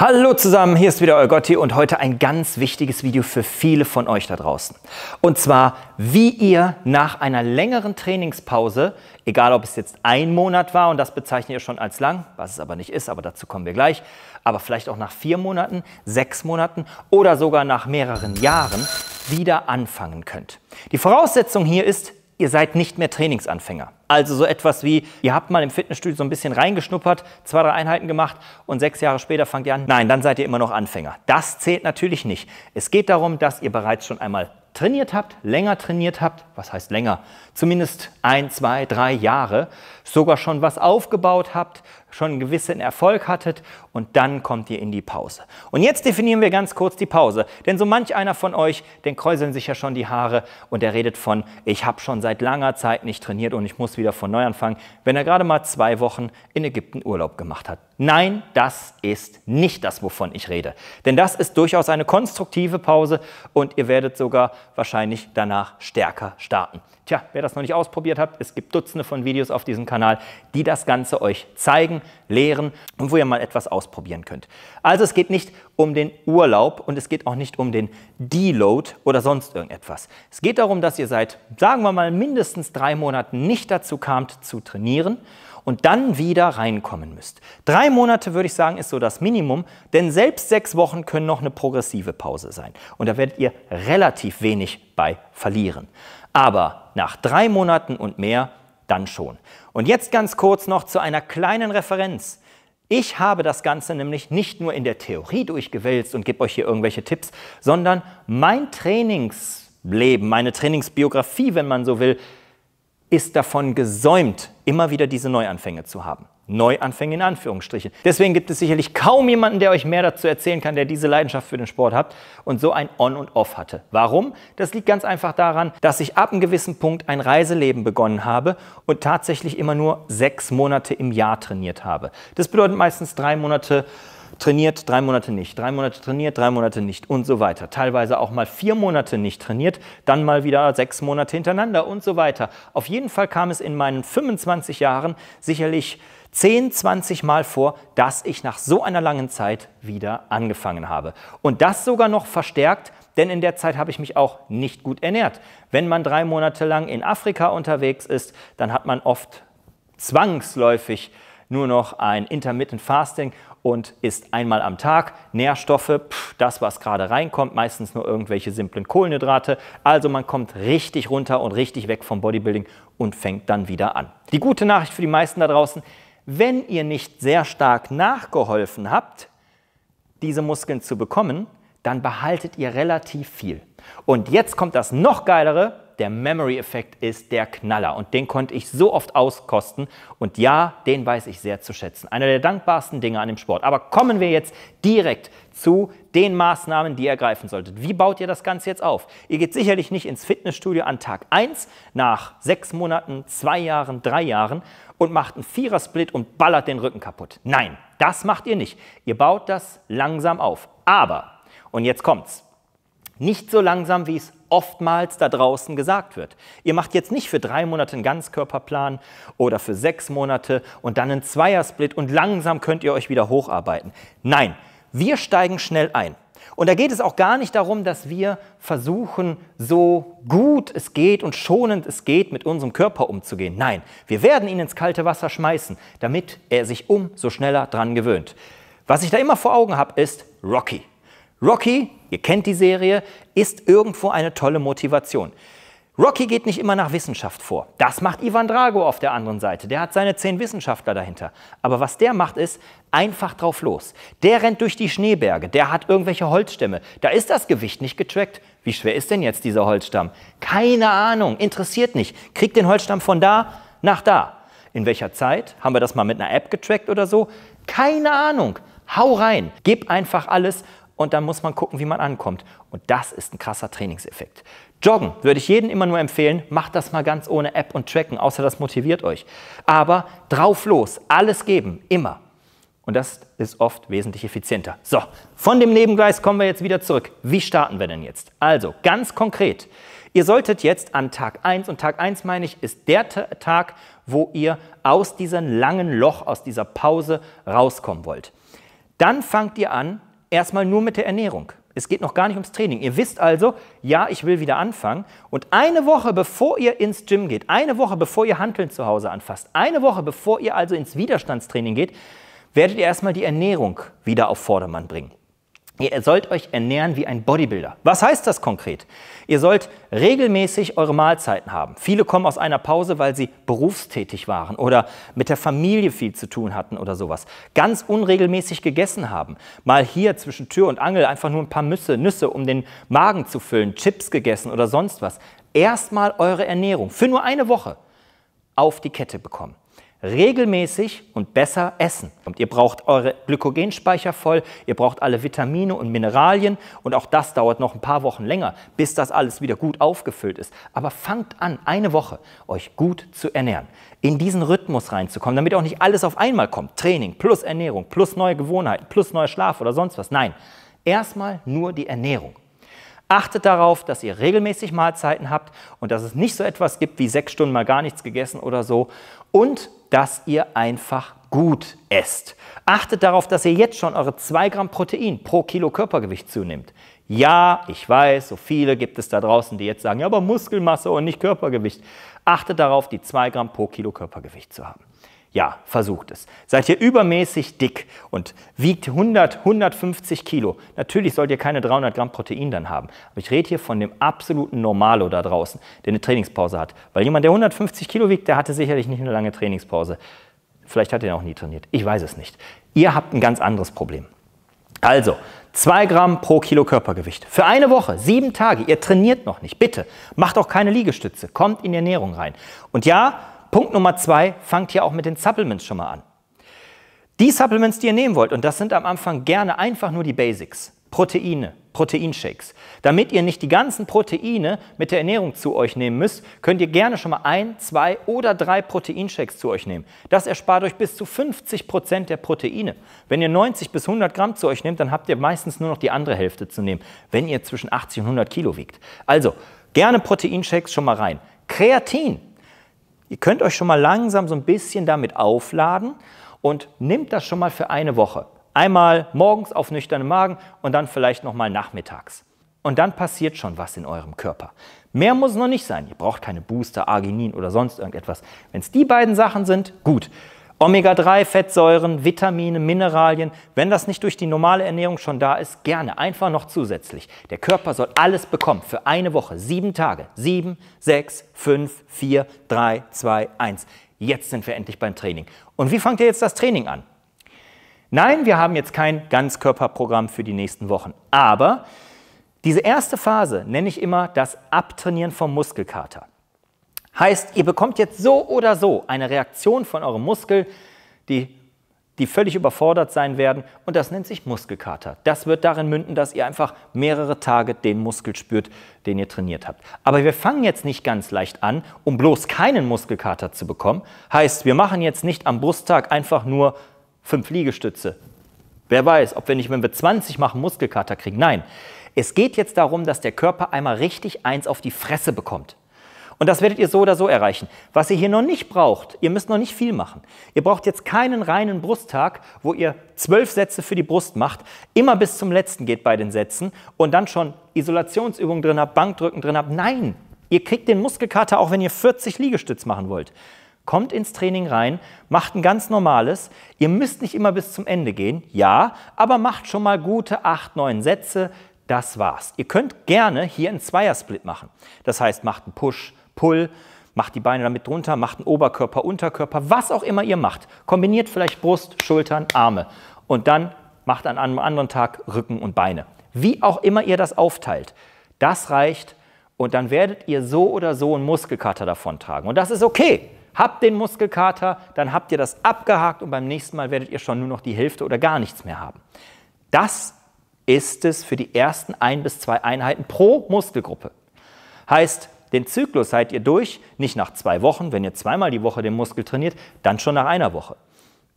Hallo zusammen, hier ist wieder euer Gotti und heute ein ganz wichtiges Video für viele von euch da draußen. Und zwar, wie ihr nach einer längeren Trainingspause, egal ob es jetzt ein Monat war und das bezeichnet ihr schon als lang, was es aber nicht ist, aber dazu kommen wir gleich, aber vielleicht auch nach vier Monaten, sechs Monaten oder sogar nach mehreren Jahren wieder anfangen könnt. Die Voraussetzung hier ist, ihr seid nicht mehr Trainingsanfänger. Also so etwas wie, ihr habt mal im Fitnessstudio so ein bisschen reingeschnuppert, zwei, drei Einheiten gemacht und sechs Jahre später fangt ihr an. Nein, dann seid ihr immer noch Anfänger. Das zählt natürlich nicht. Es geht darum, dass ihr bereits schon einmal trainiert habt, länger trainiert habt, was heißt länger, zumindest ein, zwei, drei Jahre, sogar schon was aufgebaut habt, schon einen gewissen Erfolg hattet und dann kommt ihr in die Pause. Und jetzt definieren wir ganz kurz die Pause, denn so manch einer von euch, den kräuseln sich ja schon die Haare und er redet von, ich habe schon seit langer Zeit nicht trainiert und ich muss wieder von neu anfangen, wenn er gerade mal zwei Wochen in Ägypten Urlaub gemacht hat. Nein, das ist nicht das, wovon ich rede. Denn das ist durchaus eine konstruktive Pause und ihr werdet sogar wahrscheinlich danach stärker starten. Tja, wer das noch nicht ausprobiert hat, es gibt Dutzende von Videos auf diesem Kanal, die das Ganze euch zeigen zeigen, lehren und wo ihr mal etwas ausprobieren könnt. Also es geht nicht um den Urlaub und es geht auch nicht um den Deload oder sonst irgendetwas. Es geht darum, dass ihr seit, sagen wir mal, mindestens drei Monaten nicht dazu kamt zu trainieren und dann wieder reinkommen müsst. Drei Monate würde ich sagen, ist so das Minimum, denn selbst sechs Wochen können noch eine progressive Pause sein. Und da werdet ihr relativ wenig bei verlieren. Aber nach drei Monaten und mehr dann schon. Und jetzt ganz kurz noch zu einer kleinen Referenz. Ich habe das Ganze nämlich nicht nur in der Theorie durchgewälzt und gebe euch hier irgendwelche Tipps, sondern mein Trainingsleben, meine Trainingsbiografie, wenn man so will, ist davon gesäumt, immer wieder diese Neuanfänge zu haben. Neuanfänge in Anführungsstrichen. Deswegen gibt es sicherlich kaum jemanden, der euch mehr dazu erzählen kann, der diese Leidenschaft für den Sport hat und so ein On und Off hatte. Warum? Das liegt ganz einfach daran, dass ich ab einem gewissen Punkt ein Reiseleben begonnen habe und tatsächlich immer nur sechs Monate im Jahr trainiert habe. Das bedeutet meistens drei Monate trainiert, drei Monate nicht, drei Monate trainiert, drei Monate nicht und so weiter. Teilweise auch mal vier Monate nicht trainiert, dann mal wieder sechs Monate hintereinander und so weiter. Auf jeden Fall kam es in meinen 25 Jahren sicherlich 10, 20 Mal vor, dass ich nach so einer langen Zeit wieder angefangen habe. Und das sogar noch verstärkt, denn in der Zeit habe ich mich auch nicht gut ernährt. Wenn man drei Monate lang in Afrika unterwegs ist, dann hat man oft zwangsläufig nur noch ein Intermittent Fasting und isst einmal am Tag Nährstoffe, pff, das, was gerade reinkommt, meistens nur irgendwelche simplen Kohlenhydrate. Also man kommt richtig runter und richtig weg vom Bodybuilding und fängt dann wieder an. Die gute Nachricht für die meisten da draußen, wenn ihr nicht sehr stark nachgeholfen habt, diese Muskeln zu bekommen, dann behaltet ihr relativ viel. Und jetzt kommt das noch geilere, der Memory-Effekt ist der Knaller und den konnte ich so oft auskosten. Und ja, den weiß ich sehr zu schätzen. Einer der dankbarsten Dinge an dem Sport. Aber kommen wir jetzt direkt zu den Maßnahmen, die ihr ergreifen solltet. Wie baut ihr das Ganze jetzt auf? Ihr geht sicherlich nicht ins Fitnessstudio an Tag 1 nach sechs Monaten, zwei Jahren, drei Jahren und macht einen Vierersplit und ballert den Rücken kaputt. Nein, das macht ihr nicht. Ihr baut das langsam auf. Aber, und jetzt kommt's, nicht so langsam, wie es oftmals da draußen gesagt wird. Ihr macht jetzt nicht für drei Monate einen Ganzkörperplan oder für sechs Monate und dann einen Zweiersplit und langsam könnt ihr euch wieder hocharbeiten. Nein, wir steigen schnell ein. Und da geht es auch gar nicht darum, dass wir versuchen, so gut es geht und schonend es geht, mit unserem Körper umzugehen. Nein, wir werden ihn ins kalte Wasser schmeißen, damit er sich umso schneller dran gewöhnt. Was ich da immer vor Augen habe, ist Rocky. Rocky Ihr kennt die Serie, ist irgendwo eine tolle Motivation. Rocky geht nicht immer nach Wissenschaft vor. Das macht Ivan Drago auf der anderen Seite. Der hat seine zehn Wissenschaftler dahinter. Aber was der macht, ist einfach drauf los. Der rennt durch die Schneeberge, der hat irgendwelche Holzstämme. Da ist das Gewicht nicht getrackt. Wie schwer ist denn jetzt dieser Holzstamm? Keine Ahnung, interessiert nicht. Kriegt den Holzstamm von da nach da. In welcher Zeit? Haben wir das mal mit einer App getrackt oder so? Keine Ahnung. Hau rein, gib einfach alles und dann muss man gucken, wie man ankommt. Und das ist ein krasser Trainingseffekt. Joggen würde ich jedem immer nur empfehlen, macht das mal ganz ohne App und Tracken, außer das motiviert euch. Aber drauf los, alles geben, immer. Und das ist oft wesentlich effizienter. So, von dem Nebengleis kommen wir jetzt wieder zurück. Wie starten wir denn jetzt? Also, ganz konkret. Ihr solltet jetzt an Tag 1, und Tag 1 meine ich, ist der Tag, wo ihr aus diesem langen Loch, aus dieser Pause rauskommen wollt. Dann fangt ihr an, erstmal nur mit der Ernährung. Es geht noch gar nicht ums Training. Ihr wisst also, ja, ich will wieder anfangen. Und eine Woche bevor ihr ins Gym geht, eine Woche bevor ihr Handeln zu Hause anfasst, eine Woche bevor ihr also ins Widerstandstraining geht, werdet ihr erstmal die Ernährung wieder auf Vordermann bringen. Ihr sollt euch ernähren wie ein Bodybuilder. Was heißt das konkret? Ihr sollt regelmäßig eure Mahlzeiten haben. Viele kommen aus einer Pause, weil sie berufstätig waren oder mit der Familie viel zu tun hatten oder sowas. Ganz unregelmäßig gegessen haben. Mal hier zwischen Tür und Angel einfach nur ein paar Nüsse, Nüsse, um den Magen zu füllen, Chips gegessen oder sonst was. Erstmal eure Ernährung für nur eine Woche auf die Kette bekommen regelmäßig und besser essen. Und ihr braucht eure Glykogenspeicher voll, ihr braucht alle Vitamine und Mineralien und auch das dauert noch ein paar Wochen länger, bis das alles wieder gut aufgefüllt ist. Aber fangt an, eine Woche euch gut zu ernähren, in diesen Rhythmus reinzukommen, damit auch nicht alles auf einmal kommt. Training plus Ernährung plus neue Gewohnheiten plus neuer Schlaf oder sonst was. Nein, erstmal nur die Ernährung. Achtet darauf, dass ihr regelmäßig Mahlzeiten habt und dass es nicht so etwas gibt wie sechs Stunden mal gar nichts gegessen oder so. Und dass ihr einfach gut esst. Achtet darauf, dass ihr jetzt schon eure 2 Gramm Protein pro Kilo Körpergewicht zunimmt. Ja, ich weiß, so viele gibt es da draußen, die jetzt sagen, ja, aber Muskelmasse und nicht Körpergewicht. Achtet darauf, die 2 Gramm pro Kilo Körpergewicht zu haben. Ja, versucht es. Seid ihr übermäßig dick und wiegt 100, 150 Kilo, natürlich sollt ihr keine 300 Gramm Protein dann haben. Aber ich rede hier von dem absoluten Normalo da draußen, der eine Trainingspause hat. Weil jemand, der 150 Kilo wiegt, der hatte sicherlich nicht eine lange Trainingspause. Vielleicht hat er auch nie trainiert. Ich weiß es nicht. Ihr habt ein ganz anderes Problem. Also, 2 Gramm pro Kilo Körpergewicht. Für eine Woche, sieben Tage. Ihr trainiert noch nicht. Bitte, macht auch keine Liegestütze. Kommt in die Ernährung rein. Und ja, Punkt Nummer zwei, fangt hier auch mit den Supplements schon mal an. Die Supplements, die ihr nehmen wollt, und das sind am Anfang gerne einfach nur die Basics. Proteine, Proteinshakes. Damit ihr nicht die ganzen Proteine mit der Ernährung zu euch nehmen müsst, könnt ihr gerne schon mal ein, zwei oder drei Proteinshakes zu euch nehmen. Das erspart euch bis zu 50 Prozent der Proteine. Wenn ihr 90 bis 100 Gramm zu euch nehmt, dann habt ihr meistens nur noch die andere Hälfte zu nehmen, wenn ihr zwischen 80 und 100 Kilo wiegt. Also gerne Proteinshakes schon mal rein. Kreatin Ihr könnt euch schon mal langsam so ein bisschen damit aufladen und nehmt das schon mal für eine Woche. Einmal morgens auf nüchternen Magen und dann vielleicht nochmal nachmittags. Und dann passiert schon was in eurem Körper. Mehr muss noch nicht sein. Ihr braucht keine Booster, Arginin oder sonst irgendetwas. Wenn es die beiden Sachen sind, gut. Omega-3-Fettsäuren, Vitamine, Mineralien, wenn das nicht durch die normale Ernährung schon da ist, gerne einfach noch zusätzlich. Der Körper soll alles bekommen für eine Woche, sieben Tage. Sieben, sechs, fünf, vier, drei, zwei, eins. Jetzt sind wir endlich beim Training. Und wie fangt ihr jetzt das Training an? Nein, wir haben jetzt kein Ganzkörperprogramm für die nächsten Wochen. Aber diese erste Phase nenne ich immer das Abtrainieren vom Muskelkater. Heißt, ihr bekommt jetzt so oder so eine Reaktion von eurem Muskel, die, die völlig überfordert sein werden. Und das nennt sich Muskelkater. Das wird darin münden, dass ihr einfach mehrere Tage den Muskel spürt, den ihr trainiert habt. Aber wir fangen jetzt nicht ganz leicht an, um bloß keinen Muskelkater zu bekommen. Heißt, wir machen jetzt nicht am Brusttag einfach nur fünf Liegestütze. Wer weiß, ob wir nicht, wenn wir 20 machen, Muskelkater kriegen. Nein, es geht jetzt darum, dass der Körper einmal richtig eins auf die Fresse bekommt. Und das werdet ihr so oder so erreichen. Was ihr hier noch nicht braucht, ihr müsst noch nicht viel machen. Ihr braucht jetzt keinen reinen Brusttag, wo ihr zwölf Sätze für die Brust macht, immer bis zum letzten geht bei den Sätzen und dann schon Isolationsübungen drin habt, Bankdrücken drin habt. Nein, ihr kriegt den Muskelkater auch, wenn ihr 40 Liegestütz machen wollt. Kommt ins Training rein, macht ein ganz normales. Ihr müsst nicht immer bis zum Ende gehen, ja, aber macht schon mal gute acht, neun Sätze. Das war's. Ihr könnt gerne hier einen Zweiersplit machen. Das heißt, macht einen Push, Pull, macht die Beine damit drunter, macht einen Oberkörper, Unterkörper, was auch immer ihr macht. Kombiniert vielleicht Brust, Schultern, Arme und dann macht an einem anderen Tag Rücken und Beine. Wie auch immer ihr das aufteilt, das reicht und dann werdet ihr so oder so einen Muskelkater davontragen. Und das ist okay. Habt den Muskelkater, dann habt ihr das abgehakt und beim nächsten Mal werdet ihr schon nur noch die Hälfte oder gar nichts mehr haben. Das ist es für die ersten ein bis zwei Einheiten pro Muskelgruppe. Heißt, den Zyklus seid ihr durch, nicht nach zwei Wochen, wenn ihr zweimal die Woche den Muskel trainiert, dann schon nach einer Woche.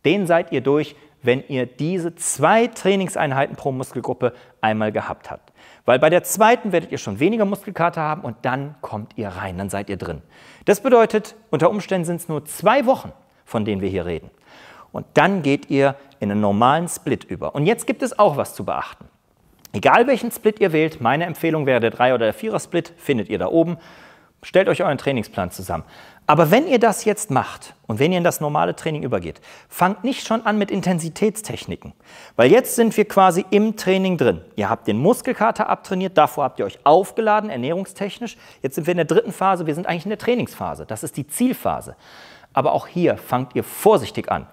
Den seid ihr durch, wenn ihr diese zwei Trainingseinheiten pro Muskelgruppe einmal gehabt habt. Weil bei der zweiten werdet ihr schon weniger Muskelkater haben und dann kommt ihr rein, dann seid ihr drin. Das bedeutet, unter Umständen sind es nur zwei Wochen, von denen wir hier reden. Und dann geht ihr in einen normalen Split über. Und jetzt gibt es auch was zu beachten. Egal welchen Split ihr wählt, meine Empfehlung wäre der 3 oder der 4 Split, findet ihr da oben. Stellt euch euren Trainingsplan zusammen. Aber wenn ihr das jetzt macht und wenn ihr in das normale Training übergeht, fangt nicht schon an mit Intensitätstechniken. Weil jetzt sind wir quasi im Training drin. Ihr habt den Muskelkater abtrainiert, davor habt ihr euch aufgeladen, ernährungstechnisch. Jetzt sind wir in der dritten Phase, wir sind eigentlich in der Trainingsphase. Das ist die Zielphase. Aber auch hier fangt ihr vorsichtig an.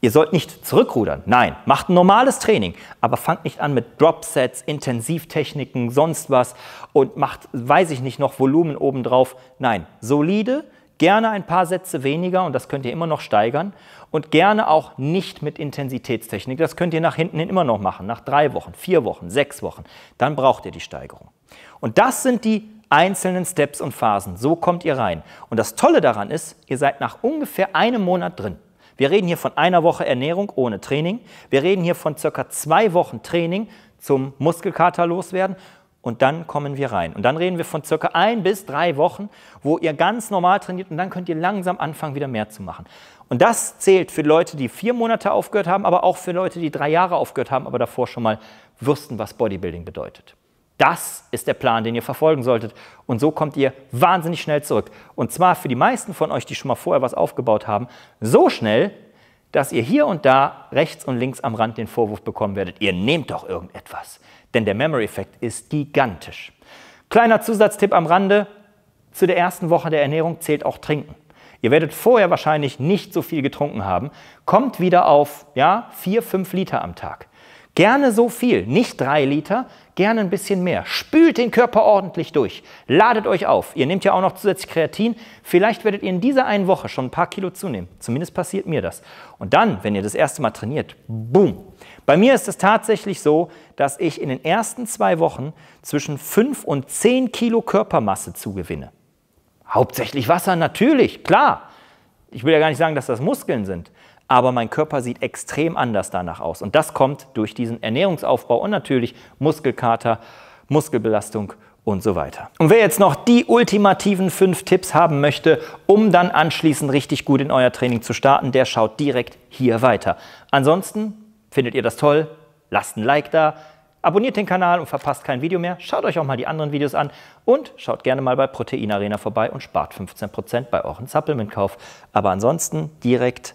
Ihr sollt nicht zurückrudern, nein, macht ein normales Training, aber fangt nicht an mit Dropsets, Intensivtechniken, sonst was und macht, weiß ich nicht, noch Volumen obendrauf. Nein, solide, gerne ein paar Sätze weniger und das könnt ihr immer noch steigern und gerne auch nicht mit Intensitätstechnik. Das könnt ihr nach hinten hin immer noch machen, nach drei Wochen, vier Wochen, sechs Wochen. Dann braucht ihr die Steigerung. Und das sind die einzelnen Steps und Phasen. So kommt ihr rein. Und das Tolle daran ist, ihr seid nach ungefähr einem Monat drin. Wir reden hier von einer Woche Ernährung ohne Training. Wir reden hier von circa zwei Wochen Training zum Muskelkater loswerden. Und dann kommen wir rein. Und dann reden wir von circa ein bis drei Wochen, wo ihr ganz normal trainiert und dann könnt ihr langsam anfangen, wieder mehr zu machen. Und das zählt für Leute, die vier Monate aufgehört haben, aber auch für Leute, die drei Jahre aufgehört haben, aber davor schon mal wussten, was Bodybuilding bedeutet. Das ist der Plan, den ihr verfolgen solltet. Und so kommt ihr wahnsinnig schnell zurück. Und zwar für die meisten von euch, die schon mal vorher was aufgebaut haben, so schnell, dass ihr hier und da rechts und links am Rand den Vorwurf bekommen werdet, ihr nehmt doch irgendetwas. Denn der Memory-Effekt ist gigantisch. Kleiner Zusatztipp am Rande, zu der ersten Woche der Ernährung zählt auch Trinken. Ihr werdet vorher wahrscheinlich nicht so viel getrunken haben. Kommt wieder auf ja, 4, 5 Liter am Tag. Gerne so viel, nicht drei Liter, gerne ein bisschen mehr. Spült den Körper ordentlich durch, ladet euch auf. Ihr nehmt ja auch noch zusätzlich Kreatin. Vielleicht werdet ihr in dieser einen Woche schon ein paar Kilo zunehmen. Zumindest passiert mir das. Und dann, wenn ihr das erste Mal trainiert, boom. Bei mir ist es tatsächlich so, dass ich in den ersten zwei Wochen zwischen fünf und zehn Kilo Körpermasse zugewinne. Hauptsächlich Wasser, natürlich, klar. Ich will ja gar nicht sagen, dass das Muskeln sind aber mein Körper sieht extrem anders danach aus. Und das kommt durch diesen Ernährungsaufbau und natürlich Muskelkater, Muskelbelastung und so weiter. Und wer jetzt noch die ultimativen fünf Tipps haben möchte, um dann anschließend richtig gut in euer Training zu starten, der schaut direkt hier weiter. Ansonsten findet ihr das toll, lasst ein Like da, abonniert den Kanal und verpasst kein Video mehr. Schaut euch auch mal die anderen Videos an und schaut gerne mal bei Protein Arena vorbei und spart 15% bei euren Supplementkauf. Aber ansonsten direkt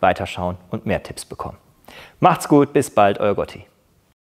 weiterschauen und mehr Tipps bekommen. Macht's gut, bis bald, euer Gotti.